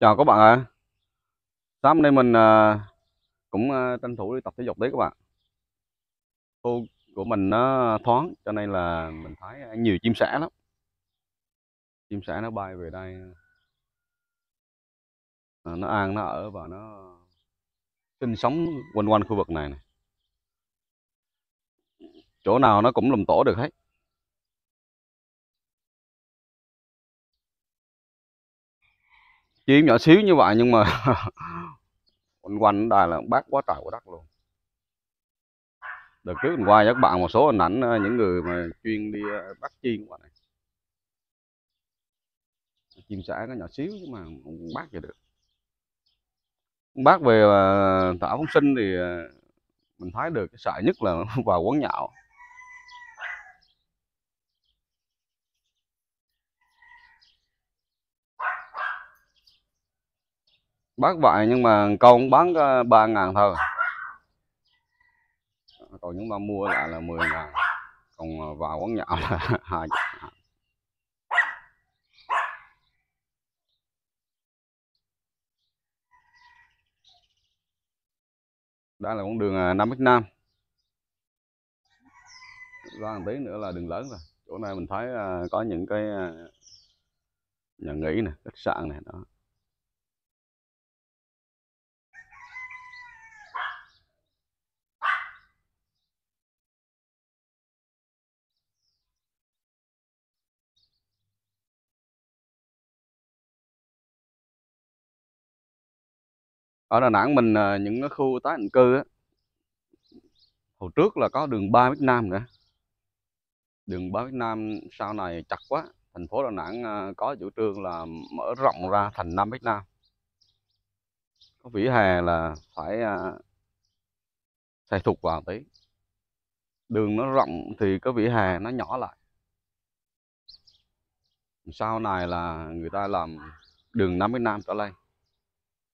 Chào các bạn ạ à. Sáng nay mình ờ, cũng ờ, tranh thủ đi tập thể dục đấy các bạn Khu của mình nó thoáng cho nên là mình thấy nhiều chim sẻ lắm Chim sẻ nó bay về đây ờ, Nó ăn, nó ở và nó sinh sống quanh quanh khu vực này, này. Chỗ nào nó cũng làm tổ được hết chiếm nhỏ xíu như vậy nhưng mà quanh quanh đây là bác quá trời của đất luôn đợt trước mình quay các bạn một số hình ảnh ờ, những người mà chuyên đi ờ, bắt chiên của này chim sẻ nó nhỏ xíu nhưng mà bắt về được bác về ờ, tả phóng sinh thì mình thấy được cái sợ nhất là vào quán nhạo. bán vậy nhưng mà con bán ờ, ba ngàn thôi còn chúng ta mua lại là 10 ngàn còn ờ, vào quán nhậu là hai đó là con đường 5 x 5 ra một tí nữa là đường lớn rồi chỗ này mình thấy ờ, có những cái nhà nghỉ nè khách sạn này đó ở Đà Nẵng mình ờ, những cái khu tái định cư á, hồi trước là có đường 3 Việt Nam nữa đường 3 Việt Nam sau này chặt quá thành phố Đà Nẵng ờ, có chủ trương là mở rộng ra thành 5 Việt Nam có vỉa hè là phải ờ, xây thục vào tí đường nó rộng thì có vỉa hè nó nhỏ lại sau này là người ta làm đường 5 Việt Nam trở lên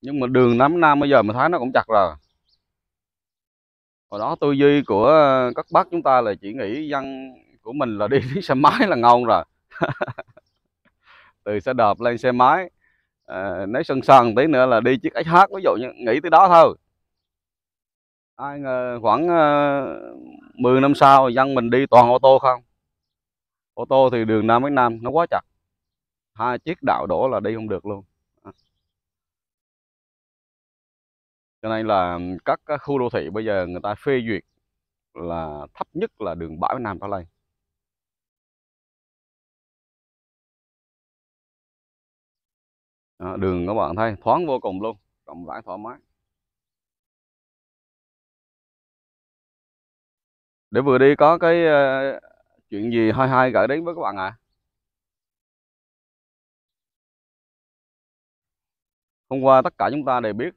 nhưng mà đường nắm nam bây giờ mình thấy nó cũng chặt rồi hồi đó tư duy của các bác chúng ta là chỉ nghĩ dân của mình là đi, đi xe máy là ngon rồi từ xe đạp lên xe máy à, nếu sân sân tí nữa là đi chiếc SH ví dụ như nghĩ tới đó thôi ai ngờ khoảng uh, à, 10 năm sau dân mình đi toàn ô tô không ô tô thì đường Nam với Nam nó quá chặt hai chiếc đạo đổ là đi không được luôn cho nên là các khu đô thị bây giờ người ta phê duyệt là thấp nhất là đường bãi Nam trở lên à, đường các bạn thấy thoáng vô cùng luôn rộng rãi thoải mái để vừa đi có cái ờ, chuyện gì hai hai gửi đến với các bạn ạ à? hôm qua tất cả chúng ta đều biết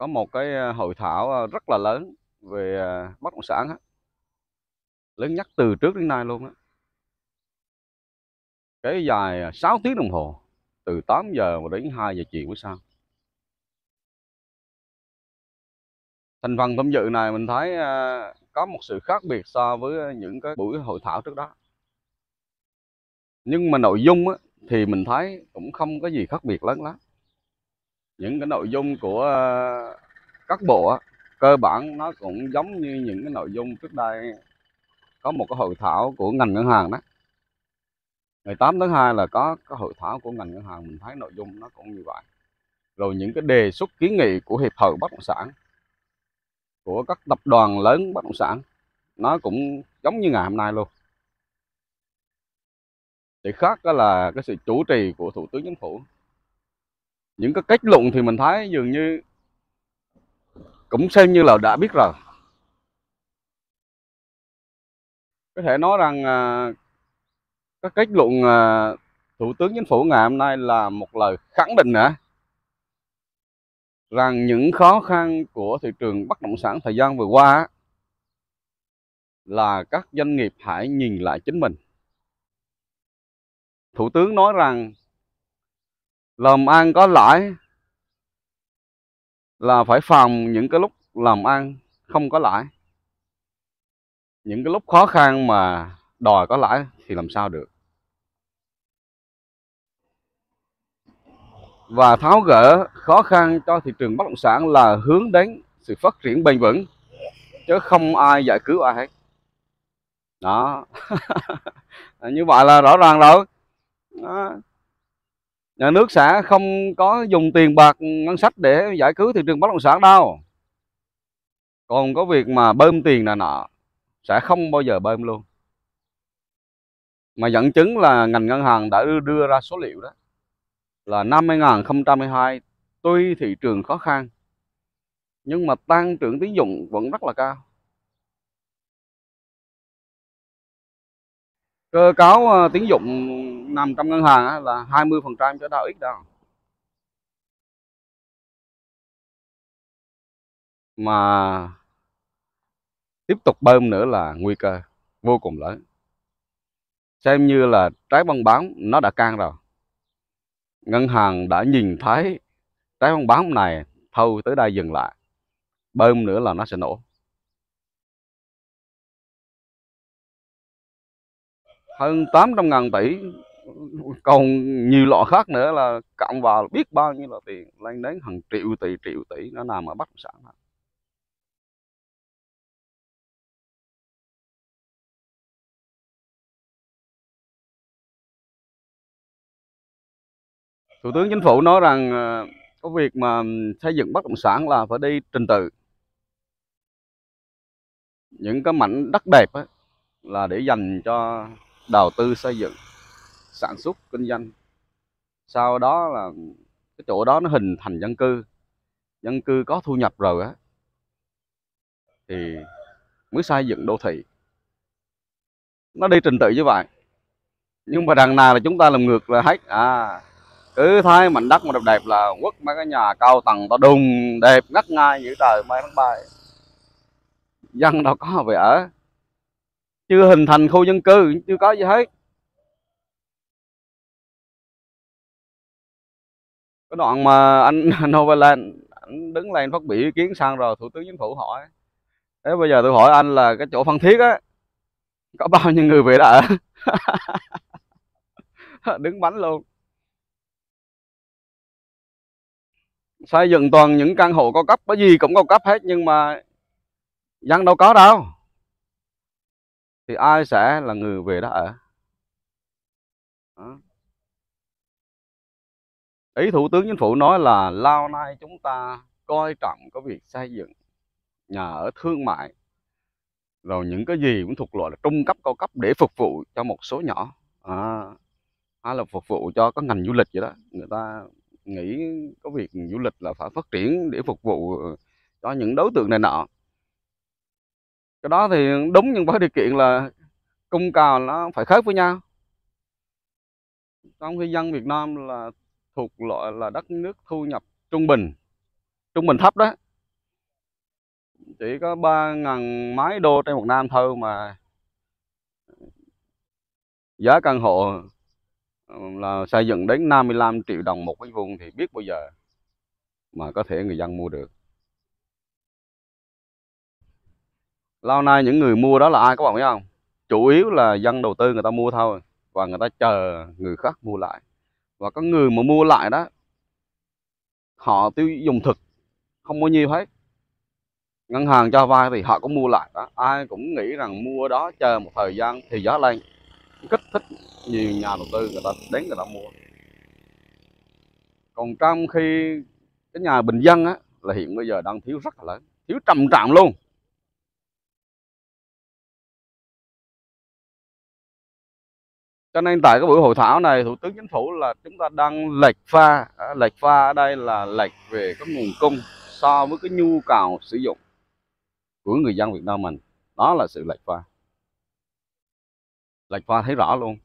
có một cái ờ, hội thảo ờ, rất là lớn về ờ, bất động sản lớn nhất từ trước đến nay luôn á cái dài 6 tiếng đồng hồ từ 8 giờ đến 2 giờ chiều buổi sáng thành phần tham dự này mình thấy có một sự khác biệt so với những cái buổi hội thảo trước đó nhưng mà nội dung á, thì mình thấy cũng không có gì khác biệt lớn lắm những cái nội dung của ờ, các bộ cơ bản nó cũng giống như những cái nội dung trước đây có một cái hội thảo của ngành ngân hàng đó ngày 8 tháng 2 là có cái hội thảo của ngành ngân hàng mình thấy nội dung nó cũng như vậy rồi những cái đề xuất kiến nghị của hiệp hội bất động sản của các tập đoàn lớn bất động sản nó cũng giống như ngày hôm nay luôn chỉ khác đó là cái sự chủ trì của thủ tướng chính phủ những cái kết luận thì mình thấy dường như cũng xem như là đã biết rồi có thể nói rằng à, các kết luận à, thủ tướng chính phủ ngày hôm nay là một lời khẳng định nữa rằng những khó khăn của thị trường bất động sản thời gian vừa qua là các doanh nghiệp hãy nhìn lại chính mình thủ tướng nói rằng làm ăn có lãi là phải phòng những cái lúc làm ăn không có lãi những cái lúc khó khăn mà đòi có lãi thì làm sao được và tháo gỡ khó khăn cho thị trường bất động sản là hướng đến sự phát triển bền vững chứ không ai giải cứu ai hết đó như vậy là rõ ràng rồi đó nhà nước sẽ không có dùng tiền bạc ngân sách để giải cứu thị trường bất động sản đâu còn có việc mà bơm tiền là nọ sẽ không bao giờ bơm luôn mà dẫn chứng là ngành ngân hàng đã đưa, ra số liệu đó là năm 2022 tuy thị trường khó khăn nhưng mà tăng trưởng tín dụng vẫn rất là cao cơ cấu ờ, tín dụng nằm trong ngân hàng là 20% cho đạo ít đâu mà tiếp tục bơm nữa là nguy cơ vô cùng lớn xem như là trái bong bóng nó đã can rồi ngân hàng đã nhìn thấy trái bong bóng này thâu tới đây dừng lại bơm nữa là nó sẽ nổ hơn 800 ngàn tỷ còn nhiều lọ khác nữa là cộng vào biết bao nhiêu là tiền lên đến hàng triệu tỷ triệu tỷ nó nằm ở bất động sản Thủ tướng Chính phủ nói rằng ờ, có việc mà xây dựng bất động sản là phải đi trình tự. Những cái mảnh đất đẹp ấy, là để dành cho đầu tư xây dựng sản xuất kinh doanh sau đó là cái chỗ đó nó hình thành dân cư dân cư có thu nhập rồi á thì mới xây dựng đô thị nó đi trình tự như vậy nhưng mà đằng nào là chúng ta làm ngược là hết à cứ thấy mảnh đất mà đẹp đẹp là quất mấy cái nhà cao tầng to đùng đẹp ngắt ngai như trời mai tháng bay dân đâu có về ở chưa hình thành khu dân cư chưa có gì hết cái đoạn mà anh Novaland anh đứng lên phát biểu ý kiến sang rồi thủ tướng chính phủ hỏi thế bây giờ tôi hỏi anh là cái chỗ Phan Thiết á có bao nhiêu người về đã ở đứng bánh luôn xây dựng toàn những căn hộ cao cấp cái gì cũng cao cấp hết nhưng mà dân đâu có đâu thì ai sẽ là người về đó ở ý thủ tướng chính phủ nói là lâu nay chúng ta coi trọng có việc xây dựng nhà ở thương mại rồi những cái gì cũng thuộc loại là trung cấp cao cấp để phục vụ cho một số nhỏ à, hay là phục vụ cho các ngành du lịch vậy đó người ta nghĩ có việc du lịch là phải phát triển để phục vụ cho những đối tượng này nọ cái đó thì đúng nhưng với điều kiện là cung cầu nó phải khớp với nhau trong khi dân Việt Nam là thuộc loại là đất nước thu nhập trung bình trung bình thấp đó chỉ có ba ngàn mấy đô trên một năm thôi mà giá căn hộ là xây dựng đến 55 triệu đồng một cái vùng thì biết bao giờ mà có thể người dân mua được lâu nay những người mua đó là ai các bạn biết không chủ yếu là dân đầu tư người ta mua thôi và người ta chờ người khác mua lại và có người mà mua lại đó họ tiêu dùng thực không bao nhiều hết ngân hàng cho vay thì họ cũng mua lại đó ai cũng nghĩ rằng mua đó chờ một thời gian thì giá lên kích thích nhiều nhà đầu tư người ta đến người ta mua còn trong khi cái nhà bình dân á là hiện bây giờ đang thiếu rất là lớn thiếu trầm trọng luôn cho nên tại cái buổi hội thảo này thủ tướng chính phủ là chúng ta đang lệch pha à, lệch pha ở đây là lệch về cái nguồn cung so với cái nhu cầu sử dụng của người dân Việt Nam mình đó là sự lệch pha lệch pha thấy rõ luôn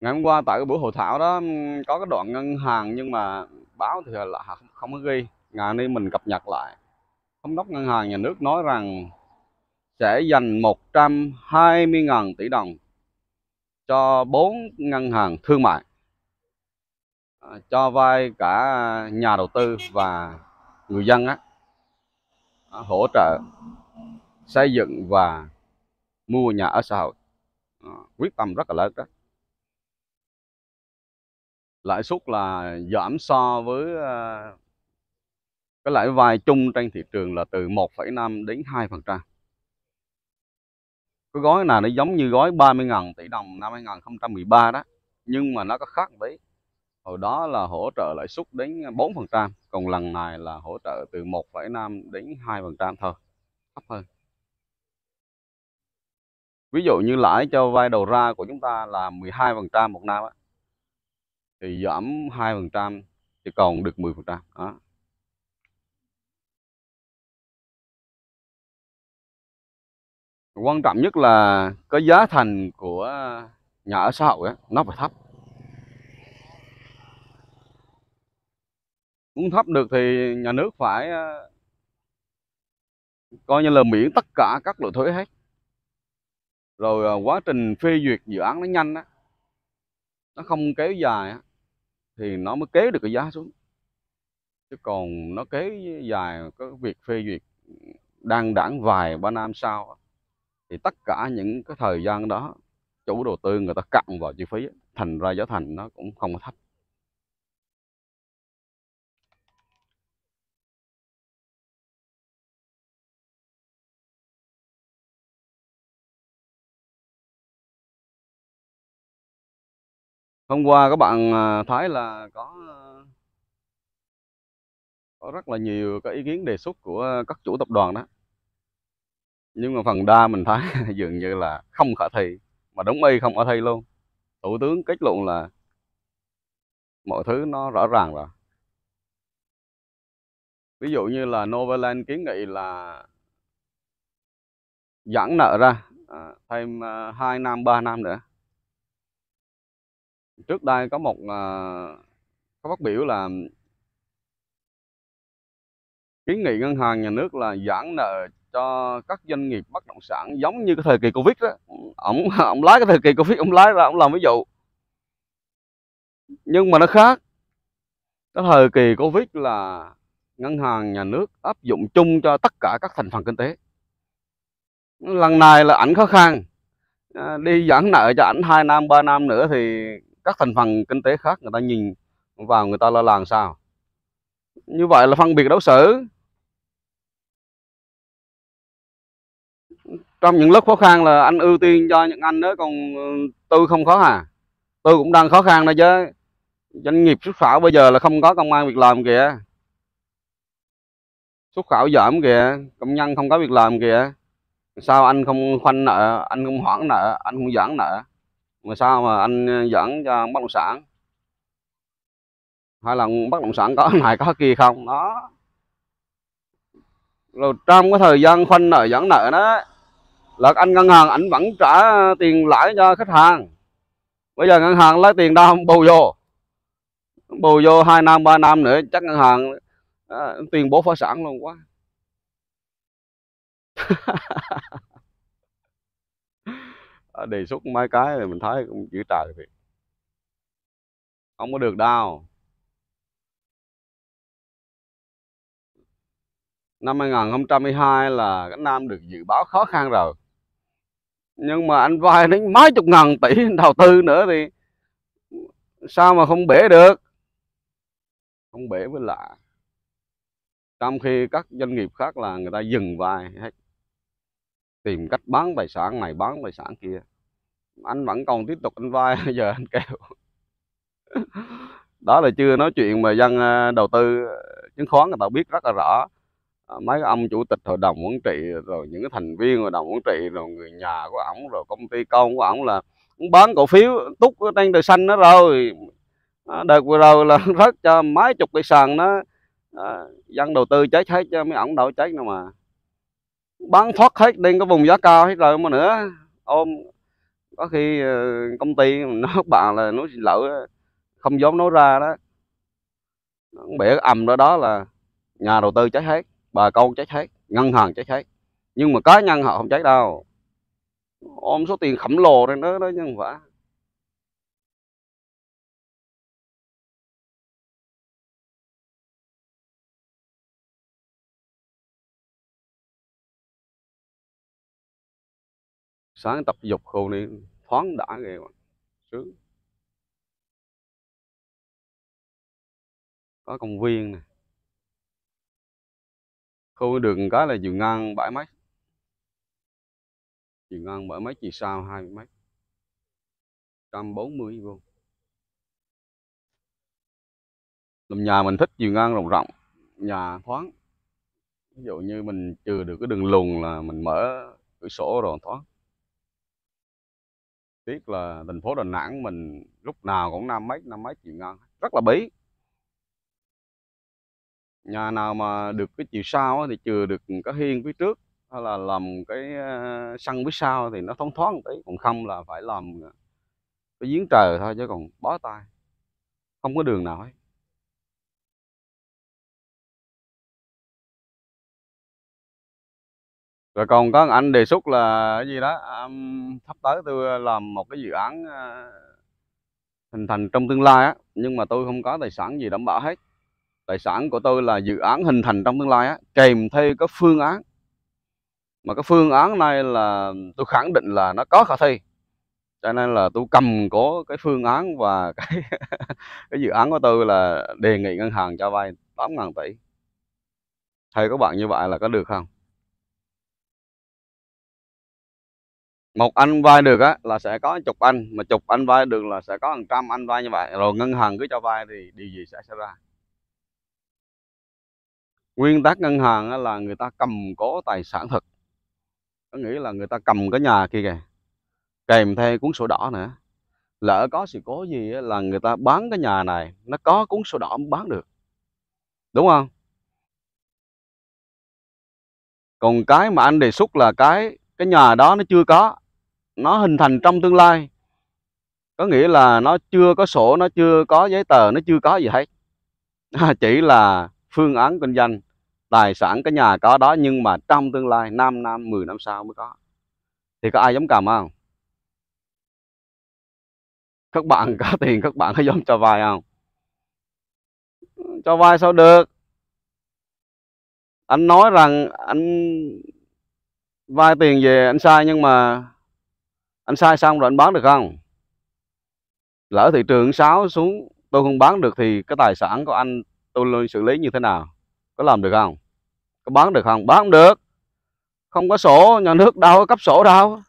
ngày hôm qua tại cái buổi hội thảo đó có cái đoạn ngân hàng nhưng mà báo thì là không, không có ghi ngày nay mình cập nhật lại thống đốc ngân hàng nhà nước nói rằng sẽ dành 120.000 tỷ đồng cho bốn ngân hàng thương mại à, cho vay cả nhà đầu tư và người dân á, à, hỗ trợ xây dựng và mua nhà ở xã hội à, quyết tâm rất là lớn đó lãi suất là giảm so với cái lãi vay chung trên thị trường là từ 1,5 đến 2%. Cái gói này nó giống như gói 30.000 tỷ đồng năm 2013 đó. Nhưng mà nó có khác đấy. Hồi đó là hỗ trợ lãi suất đến 4%. Còn lần này là hỗ trợ từ 1,5 đến 2% thôi. Thấp hơn. Ví dụ như lãi cho vay đầu ra của chúng ta là 12% một năm á, thì giảm 2% thì còn được 10%. Đó. quan trọng nhất là cái giá thành của nhà ở xã hội ấy, nó phải thấp muốn thấp được thì nhà nước phải ờ, coi như là miễn tất cả các loại thuế hết rồi ờ, quá trình phê duyệt dự án nó nhanh á nó không kéo dài á thì nó mới kéo được cái giá xuống chứ còn nó kéo dài có việc phê duyệt ừ, đang đảng vài ba năm sau á thì tất cả những cái thời gian đó chủ đầu tư người ta cộng vào chi phí thành ra giá thành nó cũng không thấp hôm qua các bạn à, thấy là có có rất là nhiều cái ý kiến đề xuất của các chủ tập đoàn đó nhưng mà phần đa mình thấy dường như là không khả thi mà đúng y không khả thi luôn thủ tướng kết luận là mọi thứ nó rõ ràng rồi ví dụ như là Novaland kiến nghị là giãn nợ ra à, thêm 2 à, năm 3 năm nữa trước đây có một à, có phát biểu là kiến nghị ngân hàng nhà nước là giãn nợ cho các doanh nghiệp bất động sản giống như cái thời kỳ covid đó ông ông lái cái thời kỳ covid ông lái ra ông làm ví dụ nhưng mà nó khác cái thời kỳ covid là ngân hàng nhà nước áp dụng chung cho tất cả các thành phần kinh tế lần này là ảnh khó khăn à, đi giãn nợ cho ảnh hai năm ba năm nữa thì các thành phần kinh tế khác người ta nhìn vào người ta lo là làm sao như vậy là phân biệt đối xử trong những lúc khó khăn là anh ưu tiên cho những anh đó còn ừ, tôi không khó à tôi cũng đang khó khăn đó chứ doanh nghiệp xuất khẩu bây giờ là không có công an việc làm kìa xuất khẩu giảm kìa công nhân không có việc làm kìa sao anh không khoanh nợ anh không hoãn nợ anh không giãn nợ mà sao mà anh ờ, giãn cho bất động sản hay là bất động sản có này có kia không đó rồi trong cái thời gian khoanh nợ giãn nợ đó là anh ngân hàng ảnh vẫn trả tiền lãi cho khách hàng bây giờ ngân hàng lấy tiền đâu không bù vô bù vô hai năm ba năm nữa chắc ngân hàng à, tuyên bố phá sản luôn quá ờ, đề xuất mấy cái thì mình thấy cũng chữ trời thì không có được đâu năm 2022 là cái Nam được dự báo khó khăn rồi nhưng mà anh vay đến mấy chục ngàn tỷ đầu tư nữa thì sao mà không bể được không bể với lạ trong khi các doanh nghiệp khác là người ta dừng vay hết tìm cách bán tài sản này bán tài sản kia anh vẫn còn tiếp tục anh vay giờ anh kêu đó là chưa nói chuyện mà dân à, đầu tư à, chứng khoán người ta biết rất là rõ Ờ, mấy ông chủ tịch hội đồng quản trị rồi những thành viên hội đồng quản trị rồi người nhà của ổng rồi công ty con của ổng là cũng bán cổ phiếu túc đang đời xanh nó rồi ờ, đợt vừa rồi là rất cho mấy chục cây sàn nó ờ, dân đầu tư chết hết cho mấy ổng đâu chết đâu mà bán thoát hết lên cái vùng giá cao hết rồi mà nữa ôm có khi công ty nó bạn là nó xin lỗi không dám nói ra đó bể ầm đó đó là nhà đầu tư cháy hết bà con cháy hết ngân hàng cháy hết nhưng mà cá nhân họ không cháy đâu ôm số tiền khổng lồ lên đó đó nhưng phải sáng tập dục khô đi thoáng đã ghê mà sướng có công viên này cô đường cái là chiều ngang bảy mấy chiều ngang bảy mấy chiều sau hai mấy trăm bốn mươi vuông làm nhà mình thích chiều ngang rộng rộng nhà thoáng ví dụ như mình trừ được cái đường lùn là mình mở cửa sổ rồi thoáng tiếc là thành phố đà nẵng mình lúc nào cũng năm mấy năm mấy chiều ngang rất là bí nhà nào mà được cái chiều sau thì chừa được có hiên phía trước hay là làm cái ờ, sân phía sau thì nó thoáng thoáng một tí còn không là phải làm ờ, cái giếng trời thôi chứ còn bó tay không có đường nào hết rồi còn có anh đề xuất là cái gì đó um, sắp tới tôi làm một cái dự án ờ, hình thành trong tương lai á nhưng mà tôi không có tài sản gì đảm bảo hết tài sản của tôi là dự án hình thành trong tương lai á, kèm theo các phương án mà cái phương án này là tôi khẳng định là nó có khả thi cho nên là tôi cầm có cái phương án và cái cái dự án của tôi là đề nghị ngân hàng cho vay 8.000 tỷ thầy các bạn như vậy là có được không một anh vay được á là sẽ có chục anh mà chục anh vay được là sẽ có hàng trăm anh vay như vậy rồi ngân hàng cứ cho vay thì điều gì sẽ xảy ra nguyên tắc ngân hàng là người ta cầm có tài sản thật có nghĩa là người ta cầm cái nhà kia kìa kèm theo cuốn sổ đỏ nữa lỡ có sự cố gì là người ta bán cái nhà này nó có cuốn sổ đỏ bán được đúng không còn cái mà anh đề xuất là cái cái nhà đó nó chưa có nó hình thành trong tương lai có nghĩa là nó chưa có sổ nó chưa có giấy tờ nó chưa có gì hết chỉ là phương án kinh doanh tài sản cái nhà có đó nhưng mà trong tương lai 5 năm 10 năm sau mới có thì có ai dám cầm không các bạn có tiền các bạn có dám cho vay không cho vay sao được anh nói rằng anh vay tiền về anh sai nhưng mà anh sai xong rồi anh bán được không lỡ thị trường 6 xuống tôi không bán được thì cái tài sản của anh tôi xử lý như thế nào có làm được không có bán được không bán không được không có sổ nhà nước đâu có cấp sổ đâu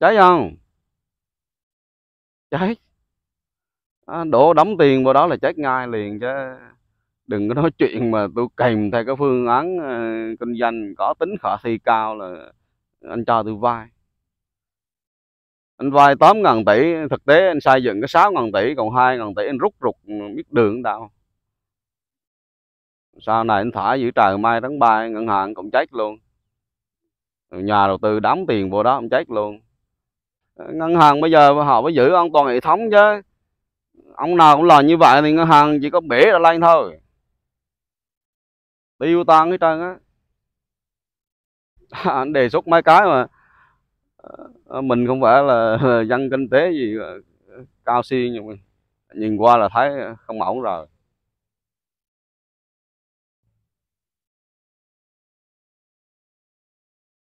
cháy không cháy à, đổ đóng tiền vào đó là chết ngay liền chứ đừng có nói chuyện mà tôi kèm theo cái phương án ờ, kinh doanh có tính khả thi cao là anh cho tôi vay anh vay 8 ngàn tỷ thực tế anh xây dựng cái 6 ngàn tỷ còn 2 ngàn tỷ anh rút rục biết đường đâu sau này anh thả giữ trời mai tháng 3 ngân hàng cũng chết luôn nhà đầu tư đóng tiền vô đó cũng chết luôn ngân hàng bây giờ họ mới giữ an toàn hệ thống chứ ông nào cũng làm như vậy thì ngân hàng chỉ có bể là lên thôi tiêu tan cái trơn á anh đề xuất mấy cái mà ờ, mình không phải là dân kinh tế gì cao siêu nhưng mà nhìn qua là thấy không ổn rồi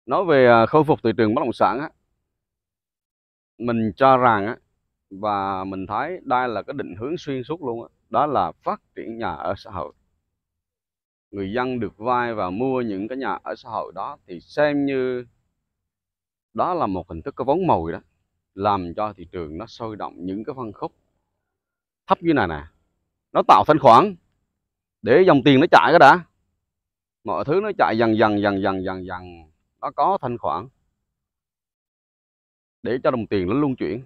nói về à, khôi phục thị trường bất động sản á, mình cho rằng á, và mình thấy đây là cái định hướng xuyên suốt luôn á, đó là phát triển nhà ở xã hội người dân được vay và mua những cái nhà ở xã hội đó thì xem như đó là một hình thức cái vốn mồi đó làm cho thị trường nó sôi động những cái phân khúc thấp như này nè nó tạo thanh khoản để dòng tiền nó chạy cái đã mọi thứ nó chạy dần dần dần dần dần dần nó có thanh khoản để cho đồng tiền nó luân chuyển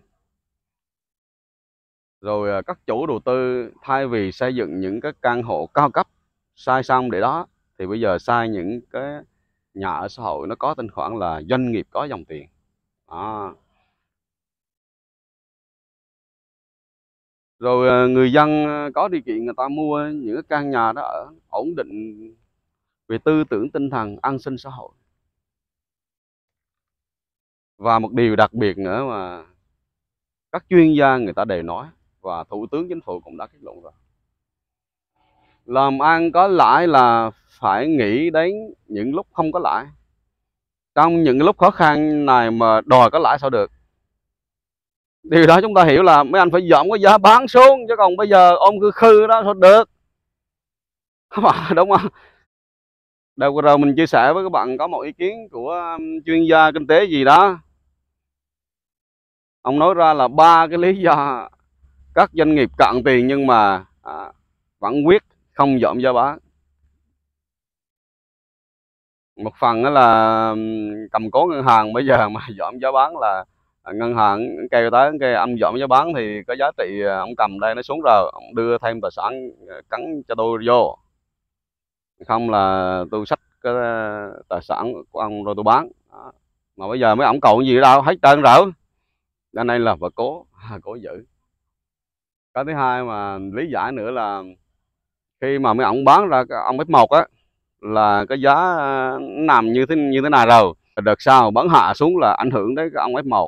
rồi à, các chủ đầu tư thay vì xây dựng những cái căn hộ cao cấp sai xong để đó thì bây giờ sai những cái nhà ở xã hội nó có thanh khoản là doanh nghiệp có dòng tiền đó. rồi à, người dân à, có điều kiện người ta mua những cái căn nhà đó ở ổn định về tư tưởng tinh thần an sinh xã hội và một điều đặc biệt nữa mà các chuyên gia người ta đều nói và Thủ tướng Chính phủ cũng đã kết luận rồi. Làm ăn có lãi là phải nghĩ đến những lúc không có lãi. Trong những lúc khó khăn này mà đòi có lãi sao được. Điều đó chúng ta hiểu là mấy anh phải giảm cái giá bán xuống chứ còn bây giờ ôm cứ khư đó sao được. Mà, đúng không? Đầu rồi mình chia sẻ với các bạn có một ý kiến của chuyên gia kinh tế gì đó ông nói ra là ba cái lý do các doanh nghiệp cạn tiền nhưng mà à, vẫn quyết không dọn giá bán một phần đó là cầm cố ngân hàng bây giờ mà dọn giá bán là à, ngân hàng kêu tới cái ông dọn giá bán thì có giá trị à, ông cầm đây nó xuống rồi ông đưa thêm tài sản à, cắn cho tôi vô không là tôi sách cái tài sản của ông rồi tôi bán mà bây giờ mấy ông còn gì đâu hết trơn rồi cho nên là phải cố à, cố giữ cái thứ hai mà lý giải nữa là khi mà mấy ông bán ra cái ông F1 á là cái giá ờ, nằm như thế như thế nào rồi đợt sau bán hạ xuống là ảnh hưởng đến cái ông F1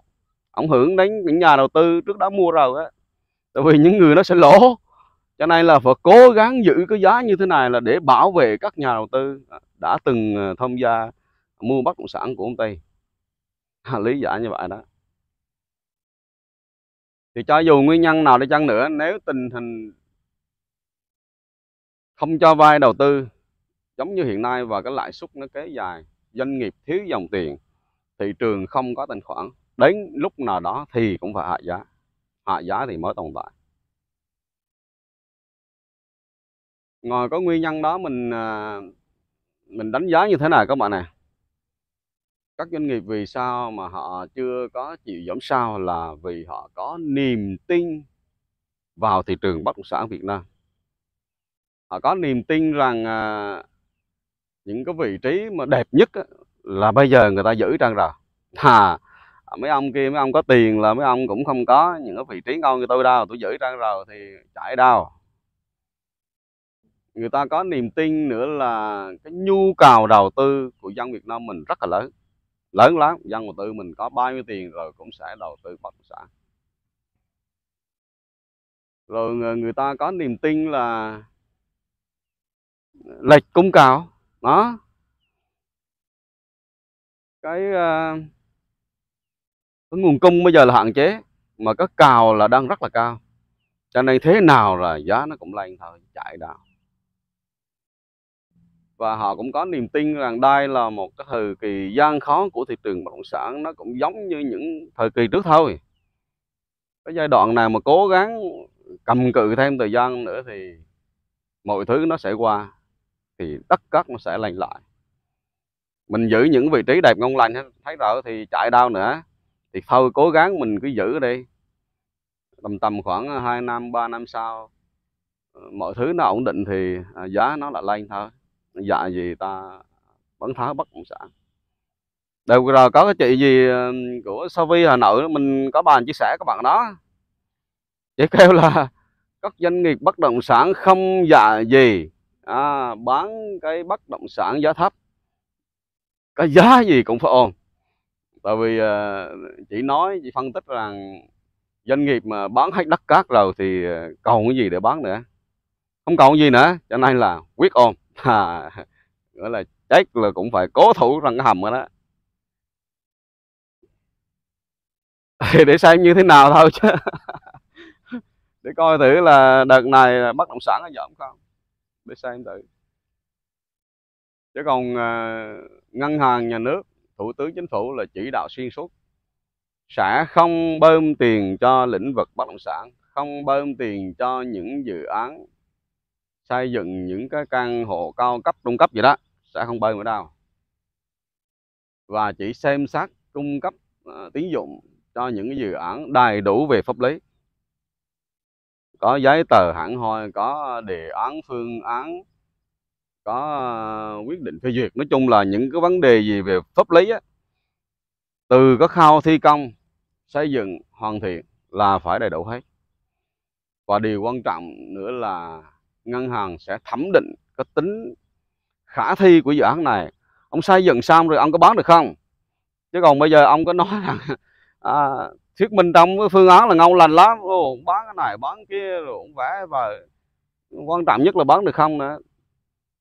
ảnh hưởng đến những nhà đầu tư trước đó mua rồi á tại vì những người nó sẽ lỗ cho nên là phải cố gắng giữ cái giá như thế này là để bảo vệ các nhà đầu tư đã từng ờ, tham gia mua bất động sản của công ty lý giải như vậy đó thì cho dù nguyên nhân nào đi chăng nữa nếu tình hình không cho vay đầu tư giống như hiện nay và cái lãi suất nó kéo dài doanh nghiệp thiếu dòng tiền thị trường không có thanh khoản đến lúc nào đó thì cũng phải hạ giá hạ giá thì mới tồn tại ngoài có nguyên nhân đó mình à, mình đánh giá như thế nào các bạn nè các doanh nghiệp vì sao mà họ chưa có chịu giảm sao là vì họ có niềm tin vào thị trường bất động sản Việt Nam. Họ có niềm tin rằng à, những cái vị trí mà đẹp nhất á, là bây giờ người ta giữ trang rào. À, mấy ông kia mấy ông có tiền là mấy ông cũng không có những cái vị trí ngon như tôi đâu, tôi giữ trang rào thì chạy đâu. Người ta có niềm tin nữa là cái nhu cầu đầu tư của dân Việt Nam mình rất là lớn lớn lắm dân mà tư mình có bao nhiêu tiền rồi cũng sẽ đầu tư bất động sản rồi người ta có niềm tin là lệch cung cầu đó cái ờ, cái nguồn cung bây giờ là hạn chế mà các cào là đang rất là cao cho nên thế nào là giá nó cũng lên thôi chạy đào và họ cũng có niềm tin rằng đây là một cái thời kỳ gian khó của thị trường bất động sản nó cũng giống như những thời kỳ trước thôi cái giai đoạn nào mà cố gắng cầm cự thêm thời gian nữa thì mọi thứ nó sẽ qua thì đất cát nó sẽ lành lại mình giữ những vị trí đẹp ngon lành thấy rồi thì chạy đau nữa thì thôi cố gắng mình cứ giữ đi tầm tầm khoảng 2 năm 3 năm sau ờ, mọi thứ nó ổn định thì à, giá nó lại lên thôi dạ gì ta vẫn tháo bất động sản Đợt rồi có cái chị gì ờ, của Savi Hà Nội mình có bàn chia sẻ các bạn đó Chị kêu là các doanh nghiệp bất động sản không dạ gì à, bán cái bất động sản giá thấp Cái giá gì cũng phải ồn Tại vì ờ, chị nói, chị phân tích rằng doanh nghiệp mà bán hết đất cát rồi thì ờ, còn cái gì để bán nữa Không còn gì nữa, cho nên là quyết ồn à, gọi là chết là cũng phải cố thủ răng hầm đó, đó. để xem như thế nào thôi chứ để coi thử là đợt này bất động sản nó giảm không để xem thử chứ còn ờ, ngân hàng nhà nước thủ tướng chính phủ là chỉ đạo xuyên suốt sẽ không bơm tiền cho lĩnh vực bất động sản không bơm tiền cho những dự án xây dựng những cái căn hộ cao cấp trung cấp gì đó sẽ không bơi nữa đâu và chỉ xem xét cung cấp uh, tín dụng cho những cái dự án đầy đủ về pháp lý có giấy tờ hẳn hoi có đề án phương án có ờ, quyết định phê duyệt nói chung là những cái vấn đề gì về pháp lý á, từ có khâu thi công xây dựng hoàn thiện là phải đầy đủ hết và điều quan trọng nữa là ngân hàng sẽ thẩm định cái tính khả thi của dự án này ông xây dựng xong rồi ông có bán được không chứ còn bây giờ ông có nói rằng à, thuyết minh trong cái phương án là ngon lành lắm Ồ, bán cái này bán kia rồi cũng vẽ và quan trọng nhất là bán được không nữa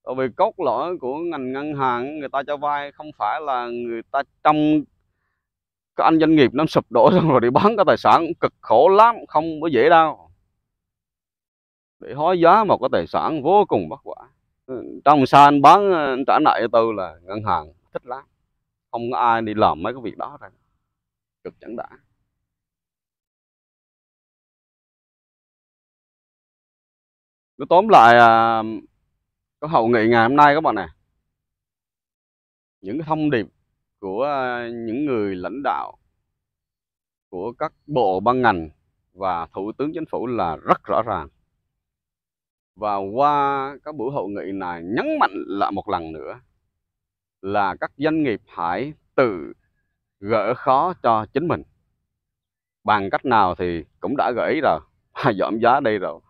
bởi vì cốt lõi của ngành ngân hàng người ta cho vay không phải là người ta trong các anh doanh nghiệp nó sụp đổ xong rồi đi bán cái tài sản cực khổ lắm không có dễ đâu để hóa giá một cái tài sản vô cùng bất quả ừ, trong sàn bán ờ, trả nợ cho tôi là ngân hàng thích lắm không có ai đi làm mấy cái việc đó rồi cực chẳng đã cứ tóm lại à, có hậu nghị ngày hôm nay các bạn này những thông điệp của à, những người lãnh đạo của các bộ ban ngành và thủ tướng chính phủ là rất rõ ràng và qua các buổi hội nghị này nhấn mạnh lại một lần nữa là các doanh nghiệp hãy tự gỡ khó cho chính mình bằng cách nào thì cũng đã gợi ý rồi giảm giá đây rồi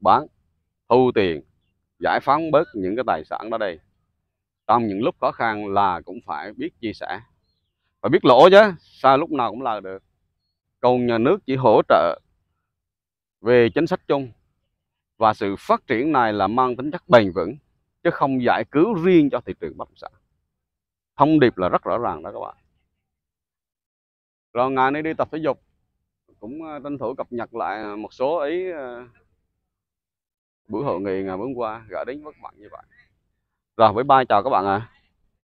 bán thu tiền giải phóng bớt những cái tài sản đó đây trong những lúc khó khăn là cũng phải biết chia sẻ phải biết lỗ chứ sao lúc nào cũng là được còn nhà nước chỉ hỗ trợ về chính sách chung và sự phát triển này là mang tính chất bền vững, chứ không giải cứu riêng cho thị trường bất động sản. Thông điệp là rất rõ ràng đó các bạn. Rồi ngày nay đi tập thể dục, cũng ờ, tranh thủ cập nhật lại một số ý ờ, buổi hội nghị ngày hôm qua gửi đến các bạn như vậy. Rồi, với bye, chào các bạn ạ. À.